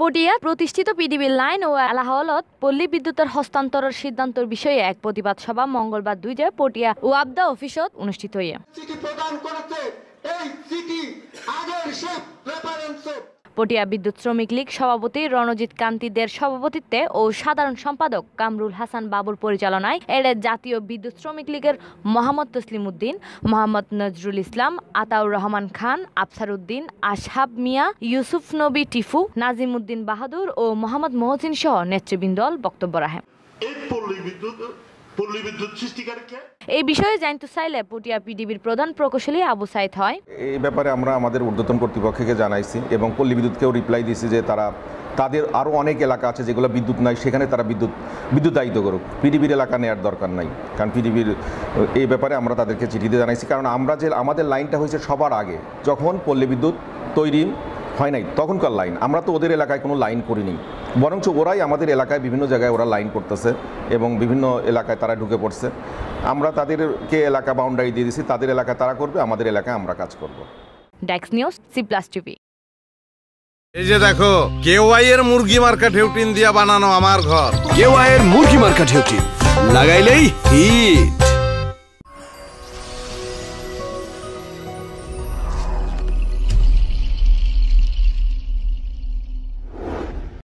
পটিয়া প্রতিষ্ঠিত পিডিবির লাইন ও আলাহলত পল্লী বিদ্যুতের হস্তান্তরের সিদ্ধান্তের বিষয়ে এক প্রতিবাদ সভা মঙ্গলবার দুইটা পটিয়া ও আবদা অফিসত অনুষ্ঠিত হইয়া প্রদান এই আগের পটিয়া বিদ্যুৎ শ্রমিক লীগ সভাপতি রণজিৎ কান্তিদের সভাপতিত্বে ও সাধারণ সম্পাদক কামরুল হাসান বাবুর পরিচালনায় এর জাতীয় বিদ্যুৎ শ্রমিক লীগের মোহাম্মদ তসলিম উদ্দিন মোহাম্মদ নজরুল ইসলাম আতাউর রহমান খান আফসার উদ্দিন আশহাব মিয়া ইউসুফ নবী টিফু নাজিম উদ্দিন বাহাদুর ও মোহাম্মদ মহসিন সহ নেতৃবৃন্দল বক্তব্য রাখেন পল্লী বিদ্যুৎ সৃষ্টিকারীকে এই বিষয়ে জানতে চাইলে পটিয়া পিডিবির প্রধান প্রকৌশলী আবু সাইদ হয় এই ব্যাপারে আমরা আমাদের ঊর্ধ্বতন কর্তৃপক্ষকে জানাইছি এবং পল্লী বিদ্যুৎকেও রিপ্লাই দিয়েছি যে তারা তাদের আরও অনেক এলাকা আছে যেগুলো বিদ্যুৎ নাই সেখানে তারা বিদ্যুৎ বিদ্যুতায়িত করুক পিডিবির এলাকা নেওয়ার দরকার নাই কারণ পিডিবির এই ব্যাপারে আমরা তাদেরকে চিঠিতে জানাইছি কারণ আমরা যে আমাদের লাইনটা হয়েছে সবার আগে যখন পল্লী বিদ্যুৎ তৈরি হয় নাই তখনকার লাইন আমরা তো ওদের এলাকায় কোনো লাইন করিনি বরঞ্চ ওরাই আমাদের এলাকায় বিভিন্ন জায়গায় ওরা লাইন করতেছে এবং বিভিন্ন এলাকায় তারা ঢুকে পড়ছে আমরা তাদেরকে এলাকা বাউন্ডারি দিয়ে দিছি তাদের এলাকায় তারা করবে আমাদের এলাকায় আমরা কাজ করবো এই যে দেখো কেওয়াই এর মুরগি মার্কেট ঢেউটিন দিয়া বানানো আমার ঘর কেওয়াই এর মুরগি মার্কেট ঢেউটিন লাগাইলেই হিট